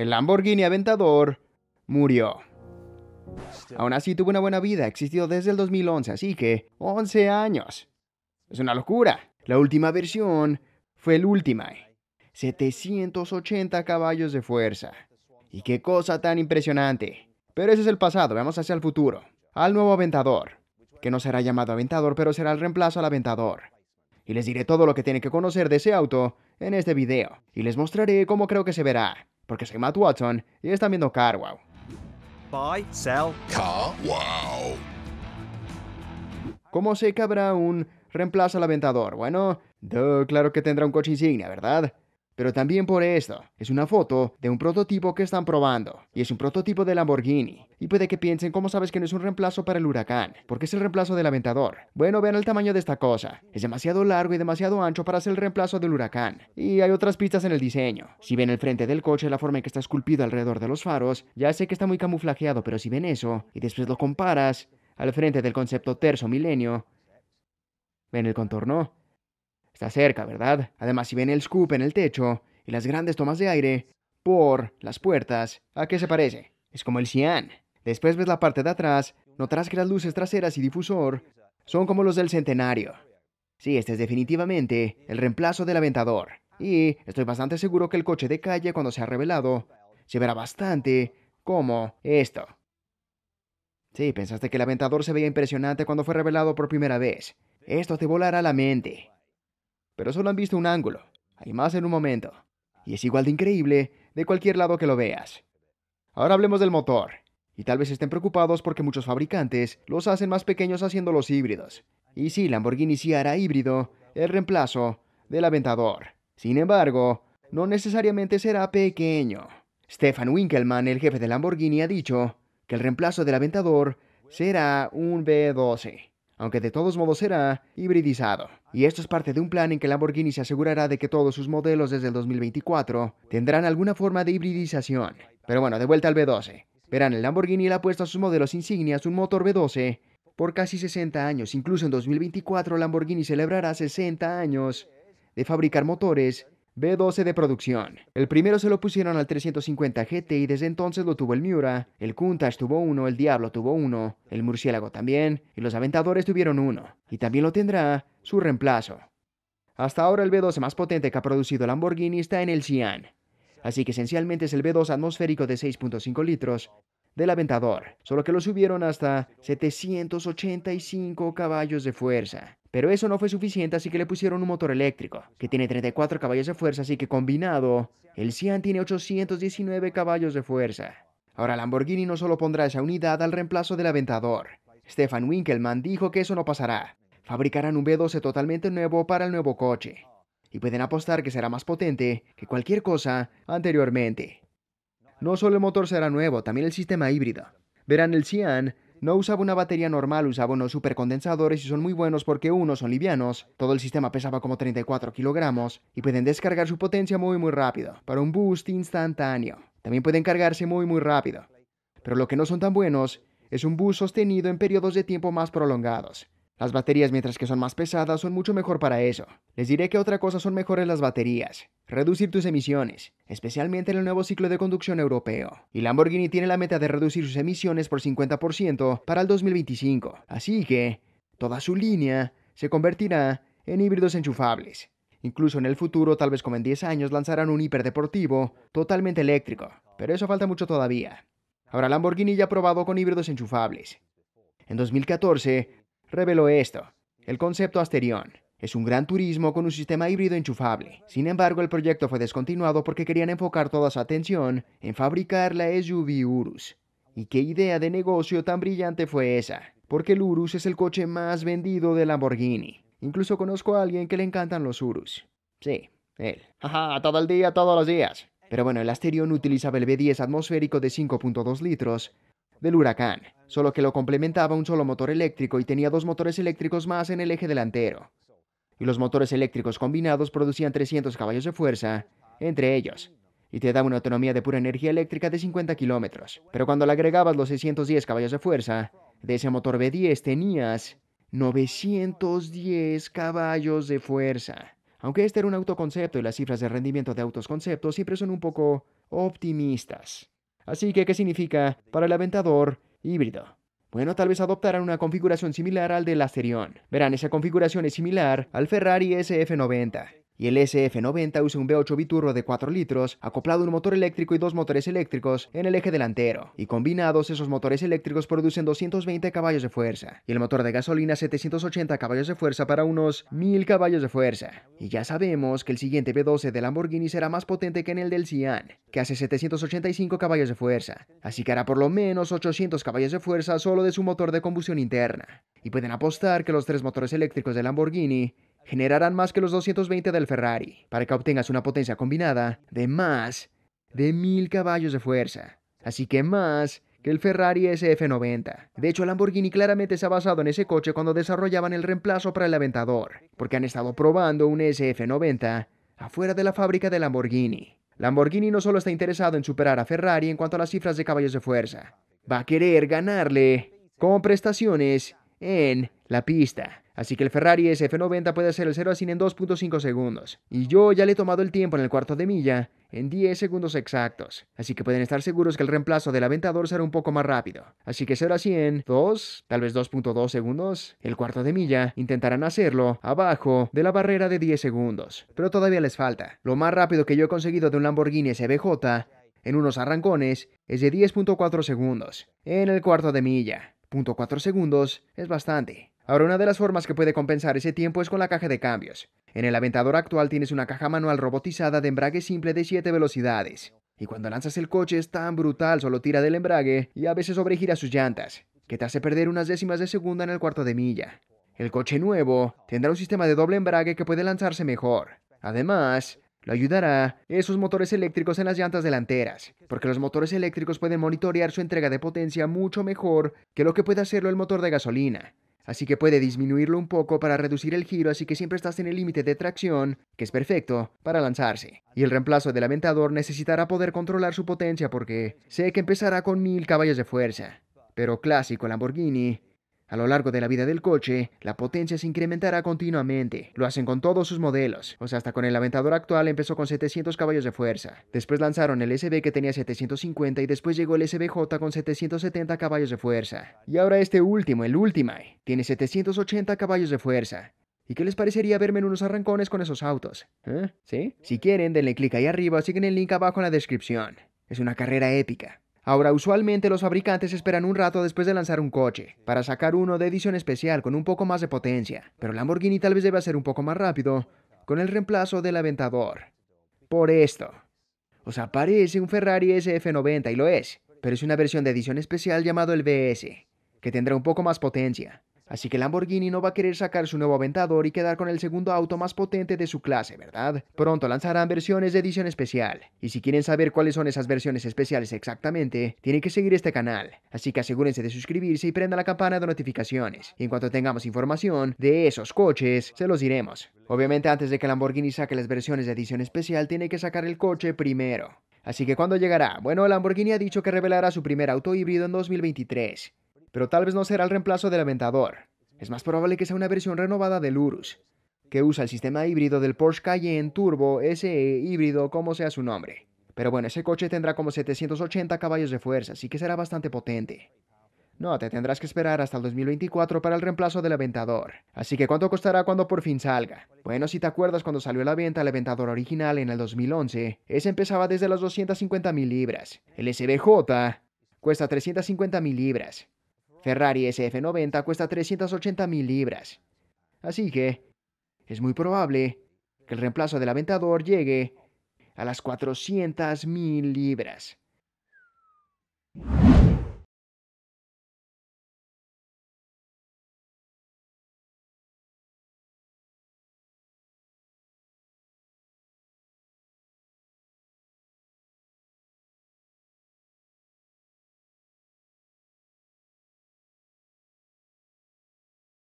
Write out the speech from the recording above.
el Lamborghini Aventador murió. Aún así tuvo una buena vida, existió desde el 2011, así que 11 años. Es una locura. La última versión fue el última. 780 caballos de fuerza. Y qué cosa tan impresionante. Pero ese es el pasado, vamos hacia el futuro. Al nuevo Aventador, que no será llamado Aventador, pero será el reemplazo al Aventador. Y les diré todo lo que tienen que conocer de ese auto en este video. Y les mostraré cómo creo que se verá porque soy Matt Watson y están viendo Car Wow. Buy, sell, Car ¿Cómo sé que habrá un reemplazo al aventador? Bueno, claro que tendrá un coche insignia, ¿verdad? pero también por esto. Es una foto de un prototipo que están probando, y es un prototipo de Lamborghini. Y puede que piensen, ¿cómo sabes que no es un reemplazo para el huracán? Porque es el reemplazo del aventador. Bueno, vean el tamaño de esta cosa. Es demasiado largo y demasiado ancho para ser el reemplazo del huracán. Y hay otras pistas en el diseño. Si ven el frente del coche, la forma en que está esculpido alrededor de los faros, ya sé que está muy camuflajeado, pero si ven eso, y después lo comparas, al frente del concepto terzo milenio, ¿ven el contorno? Está cerca, ¿verdad? Además, si ven el scoop en el techo y las grandes tomas de aire por las puertas, ¿a qué se parece? Es como el Cian. Después ves la parte de atrás, notarás que las luces traseras y difusor son como los del Centenario. Sí, este es definitivamente el reemplazo del Aventador. Y estoy bastante seguro que el coche de calle cuando se ha revelado se verá bastante como esto. Sí, pensaste que el Aventador se veía impresionante cuando fue revelado por primera vez. Esto te volará la mente pero solo han visto un ángulo. Hay más en un momento. Y es igual de increíble de cualquier lado que lo veas. Ahora hablemos del motor. Y tal vez estén preocupados porque muchos fabricantes los hacen más pequeños haciéndolos híbridos. Y sí, Lamborghini sí hará híbrido el reemplazo del Aventador. Sin embargo, no necesariamente será pequeño. Stefan Winkelmann, el jefe de Lamborghini, ha dicho que el reemplazo del Aventador será un V12 aunque de todos modos será hibridizado. Y esto es parte de un plan en que Lamborghini se asegurará de que todos sus modelos desde el 2024 tendrán alguna forma de hibridización. Pero bueno, de vuelta al B12. Verán, el Lamborghini le ha puesto a sus modelos insignias un motor B12 por casi 60 años. Incluso en 2024 Lamborghini celebrará 60 años de fabricar motores B12 de producción. El primero se lo pusieron al 350 GT y desde entonces lo tuvo el Miura, el Countach tuvo uno, el Diablo tuvo uno, el Murciélago también, y los Aventadores tuvieron uno, y también lo tendrá su reemplazo. Hasta ahora el B12 más potente que ha producido Lamborghini está en el Cian, así que esencialmente es el B2 atmosférico de 6.5 litros, del Aventador, solo que lo subieron hasta 785 caballos de fuerza. Pero eso no fue suficiente, así que le pusieron un motor eléctrico, que tiene 34 caballos de fuerza, así que combinado, el Cian tiene 819 caballos de fuerza. Ahora Lamborghini no solo pondrá esa unidad al reemplazo del Aventador. Stefan Winkelmann dijo que eso no pasará. Fabricarán un B12 totalmente nuevo para el nuevo coche. Y pueden apostar que será más potente que cualquier cosa anteriormente. No solo el motor será nuevo, también el sistema híbrido. Verán, el Cian no usaba una batería normal, usaba unos supercondensadores y son muy buenos porque uno, son livianos, todo el sistema pesaba como 34 kilogramos y pueden descargar su potencia muy muy rápido, para un boost instantáneo. También pueden cargarse muy muy rápido. Pero lo que no son tan buenos es un boost sostenido en periodos de tiempo más prolongados. Las baterías, mientras que son más pesadas, son mucho mejor para eso. Les diré que otra cosa son mejores las baterías. Reducir tus emisiones, especialmente en el nuevo ciclo de conducción europeo. Y Lamborghini tiene la meta de reducir sus emisiones por 50% para el 2025. Así que, toda su línea se convertirá en híbridos enchufables. Incluso en el futuro, tal vez como en 10 años, lanzarán un hiperdeportivo totalmente eléctrico. Pero eso falta mucho todavía. Ahora Lamborghini ya ha probado con híbridos enchufables. En 2014, reveló esto. El concepto Asterion es un gran turismo con un sistema híbrido enchufable. Sin embargo, el proyecto fue descontinuado porque querían enfocar toda su atención en fabricar la SUV Urus. ¿Y qué idea de negocio tan brillante fue esa? Porque el Urus es el coche más vendido de Lamborghini. Incluso conozco a alguien que le encantan los Urus. Sí, él. Jaja, todo el día, todos los días. Pero bueno, el Asterion utilizaba el V10 atmosférico de 5.2 litros, del Huracán, solo que lo complementaba un solo motor eléctrico y tenía dos motores eléctricos más en el eje delantero. Y los motores eléctricos combinados producían 300 caballos de fuerza entre ellos, y te daba una autonomía de pura energía eléctrica de 50 kilómetros. Pero cuando le agregabas los 610 caballos de fuerza de ese motor B10 tenías 910 caballos de fuerza. Aunque este era un autoconcepto y las cifras de rendimiento de autos siempre son un poco optimistas. Así que, ¿qué significa para el Aventador híbrido? Bueno, tal vez adoptarán una configuración similar al del Asterion. Verán, esa configuración es similar al Ferrari SF90 y el SF90 usa un V8 biturro de 4 litros, acoplado a un motor eléctrico y dos motores eléctricos en el eje delantero, y combinados esos motores eléctricos producen 220 caballos de fuerza, y el motor de gasolina 780 caballos de fuerza para unos 1000 caballos de fuerza. Y ya sabemos que el siguiente V12 de Lamborghini será más potente que en el del Cian, que hace 785 caballos de fuerza, así que hará por lo menos 800 caballos de fuerza solo de su motor de combustión interna. Y pueden apostar que los tres motores eléctricos de Lamborghini generarán más que los 220 del Ferrari, para que obtengas una potencia combinada de más de 1000 caballos de fuerza. Así que más que el Ferrari SF90. De hecho, Lamborghini claramente se ha basado en ese coche cuando desarrollaban el reemplazo para el Aventador, porque han estado probando un SF90 afuera de la fábrica de Lamborghini. Lamborghini no solo está interesado en superar a Ferrari en cuanto a las cifras de caballos de fuerza, va a querer ganarle con prestaciones en la pista. Así que el Ferrari SF90 puede hacer el 0 a 100 en 2.5 segundos. Y yo ya le he tomado el tiempo en el cuarto de milla en 10 segundos exactos. Así que pueden estar seguros que el reemplazo del aventador será un poco más rápido. Así que 0 a 100, 2, tal vez 2.2 segundos. El cuarto de milla intentarán hacerlo abajo de la barrera de 10 segundos. Pero todavía les falta. Lo más rápido que yo he conseguido de un Lamborghini SBJ en unos arrancones es de 10.4 segundos en el cuarto de milla. .4 segundos es bastante. Ahora, una de las formas que puede compensar ese tiempo es con la caja de cambios. En el Aventador actual tienes una caja manual robotizada de embrague simple de 7 velocidades. Y cuando lanzas el coche es tan brutal, solo tira del embrague y a veces sobregira sus llantas, que te hace perder unas décimas de segunda en el cuarto de milla. El coche nuevo tendrá un sistema de doble embrague que puede lanzarse mejor. Además, lo ayudará esos motores eléctricos en las llantas delanteras, porque los motores eléctricos pueden monitorear su entrega de potencia mucho mejor que lo que puede hacerlo el motor de gasolina. Así que puede disminuirlo un poco para reducir el giro, así que siempre estás en el límite de tracción, que es perfecto para lanzarse. Y el reemplazo del aventador necesitará poder controlar su potencia porque sé que empezará con mil caballos de fuerza. Pero clásico Lamborghini a lo largo de la vida del coche, la potencia se incrementará continuamente. Lo hacen con todos sus modelos. O sea, hasta con el Aventador actual empezó con 700 caballos de fuerza. Después lanzaron el SB que tenía 750 y después llegó el SBJ con 770 caballos de fuerza. Y ahora este último, el Ultimate, tiene 780 caballos de fuerza. ¿Y qué les parecería verme en unos arrancones con esos autos? ¿Eh? ¿Sí? Si quieren, denle clic ahí arriba o siguen el link abajo en la descripción. Es una carrera épica. Ahora, usualmente los fabricantes esperan un rato después de lanzar un coche, para sacar uno de edición especial con un poco más de potencia, pero Lamborghini tal vez deba ser un poco más rápido, con el reemplazo del Aventador. Por esto. O sea, parece un Ferrari SF90 y lo es, pero es una versión de edición especial llamado el BS, que tendrá un poco más potencia, Así que Lamborghini no va a querer sacar su nuevo Aventador y quedar con el segundo auto más potente de su clase, ¿verdad? Pronto lanzarán versiones de edición especial. Y si quieren saber cuáles son esas versiones especiales exactamente, tienen que seguir este canal. Así que asegúrense de suscribirse y prenda la campana de notificaciones. Y en cuanto tengamos información de esos coches, se los diremos. Obviamente antes de que Lamborghini saque las versiones de edición especial, tiene que sacar el coche primero. Así que ¿cuándo llegará? Bueno, Lamborghini ha dicho que revelará su primer auto híbrido en 2023 pero tal vez no será el reemplazo del Aventador. Es más probable que sea una versión renovada del Urus, que usa el sistema híbrido del Porsche Cayenne Turbo SE híbrido, como sea su nombre. Pero bueno, ese coche tendrá como 780 caballos de fuerza, así que será bastante potente. No, te tendrás que esperar hasta el 2024 para el reemplazo del Aventador. Así que ¿cuánto costará cuando por fin salga? Bueno, si te acuerdas cuando salió a la venta el Aventador original en el 2011, ese empezaba desde las 250.000 libras. El SBJ cuesta 350.000 libras. Ferrari SF90 cuesta 380.000 libras. Así que es muy probable que el reemplazo del Aventador llegue a las 400.000 libras.